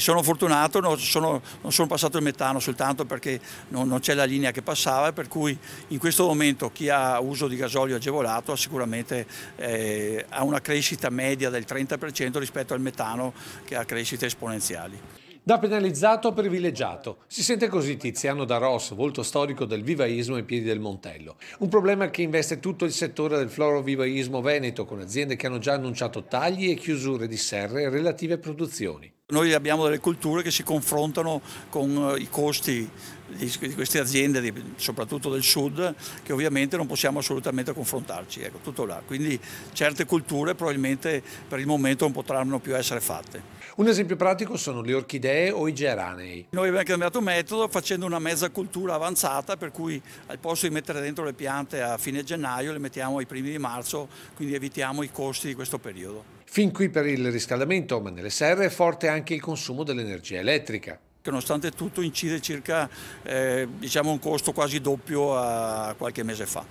sono fortunato, non sono, non sono, passato il metano soltanto perché non, non c'è la linea che passava, per cui in questo momento chi ha uso di gasolio agevolato sicuramente eh, ha una crescita media del 30% rispetto al metano che ha crescite esponenziali. Da penalizzato a privilegiato. Si sente così Tiziano da Ross, volto storico del vivaismo ai piedi del Montello. Un problema che investe tutto il settore del florovivaismo veneto, con aziende che hanno già annunciato tagli e chiusure di serre e relative produzioni. Noi abbiamo delle culture che si confrontano con eh, i costi di queste aziende, soprattutto del sud, che ovviamente non possiamo assolutamente confrontarci, ecco, tutto là. Quindi certe culture probabilmente per il momento non potranno più essere fatte. Un esempio pratico sono le orchidee o i geranei. Noi abbiamo cambiato metodo facendo una mezza cultura avanzata, per cui al posto di mettere dentro le piante a fine gennaio le mettiamo ai primi di marzo, quindi evitiamo i costi di questo periodo. Fin qui per il riscaldamento, ma nelle serre è forte anche il consumo dell'energia elettrica che nonostante tutto incide circa eh, diciamo un costo quasi doppio a qualche mese fa.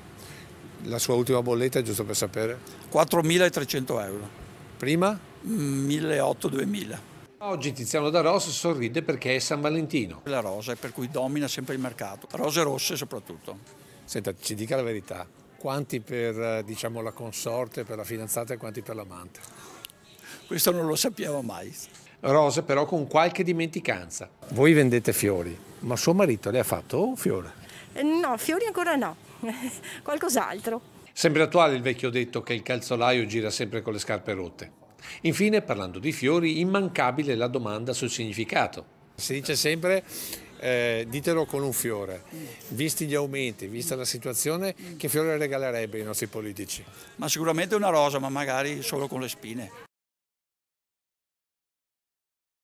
La sua ultima bolletta, giusto per sapere? 4.300 euro. Prima? 1.800-2.000. Mm, Oggi Tiziano da Rosso sorride perché è San Valentino. La rosa, è per cui domina sempre il mercato, rose rosse soprattutto. Senta, ci dica la verità, quanti per eh, diciamo, la consorte, per la fidanzata e quanti per l'amante? Questo non lo sappiamo mai rose però con qualche dimenticanza. Voi vendete fiori, ma suo marito le ha fatto un fiore? No, fiori ancora no, qualcos'altro. Sembra attuale il vecchio detto che il calzolaio gira sempre con le scarpe rotte. Infine, parlando di fiori, immancabile la domanda sul significato. Si dice sempre eh, ditelo con un fiore, visti gli aumenti, vista la situazione, che fiore regalerebbe ai nostri politici? Ma sicuramente una rosa, ma magari solo con le spine.